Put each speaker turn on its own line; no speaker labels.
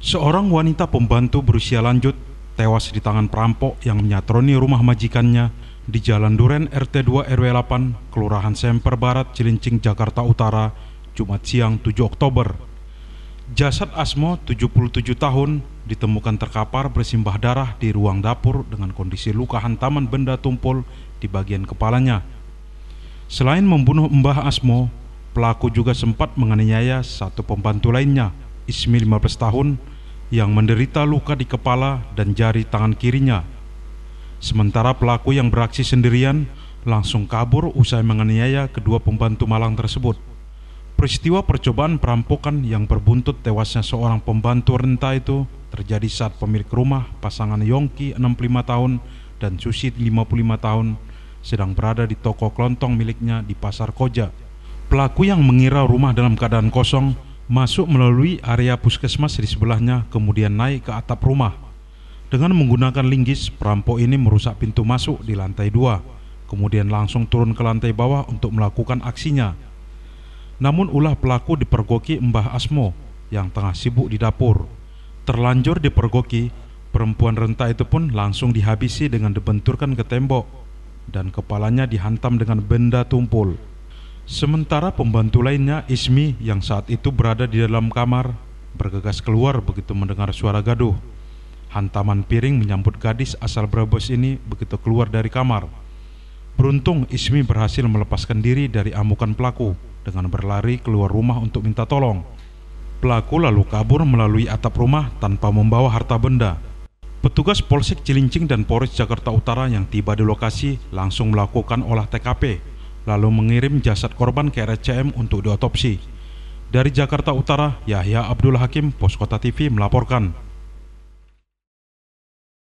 Seorang wanita pembantu berusia lanjut tewas di tangan perampok yang menyatroni rumah majikannya di Jalan Duren RT 2 RW 8, Kelurahan Semper Barat, Cilincing, Jakarta Utara, Jumat siang 7 Oktober. Jasad Asmo, 77 tahun, ditemukan terkapar bersimbah darah di ruang dapur dengan kondisi luka hantaman benda tumpul di bagian kepalanya. Selain membunuh Mbah Asmo, pelaku juga sempat menganiaya satu pembantu lainnya, Ismi 15 tahun yang menderita luka di kepala dan jari tangan kirinya. Sementara pelaku yang beraksi sendirian langsung kabur usai menganiaya kedua pembantu malang tersebut. Peristiwa percobaan perampokan yang berbuntut tewasnya seorang pembantu renta itu terjadi saat pemilik rumah pasangan Yongki 65 tahun dan Susi 55 tahun sedang berada di toko kelontong miliknya di Pasar Koja. Pelaku yang mengira rumah dalam keadaan kosong masuk melalui area puskesmas di sebelahnya kemudian naik ke atap rumah. Dengan menggunakan linggis, perampok ini merusak pintu masuk di lantai dua, kemudian langsung turun ke lantai bawah untuk melakukan aksinya. Namun ulah pelaku dipergoki Mbah Asmo yang tengah sibuk di dapur. Terlanjur dipergoki, perempuan renta itu pun langsung dihabisi dengan dibenturkan ke tembok dan kepalanya dihantam dengan benda tumpul. Sementara pembantu lainnya, Ismi, yang saat itu berada di dalam kamar, bergegas keluar begitu mendengar suara gaduh. Hantaman piring menyambut gadis asal Brebes ini begitu keluar dari kamar. Beruntung Ismi berhasil melepaskan diri dari amukan pelaku dengan berlari keluar rumah untuk minta tolong. Pelaku lalu kabur melalui atap rumah tanpa membawa harta benda. Petugas Polsek Cilincing dan Polres Jakarta Utara yang tiba di lokasi langsung melakukan olah TKP lalu mengirim jasad korban ke RCM untuk diotopsi. Dari Jakarta Utara, Yahya Abdul Hakim, Poskota TV melaporkan.